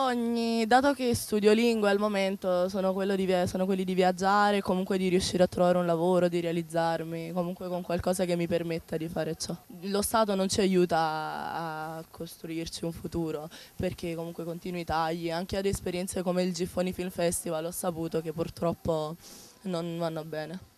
Ogni, dato che studio lingue al momento, sono, di, sono, quelli di viaggiare, comunque di riuscire a trovare un lavoro, di realizzarmi, comunque con qualcosa che mi permetta di fare ciò. Lo Stato non ci aiuta a costruirci un futuro, perché comunque continui tagli, anche ad esperienze come il Giffoni Film Festival ho saputo che purtroppo non vanno bene.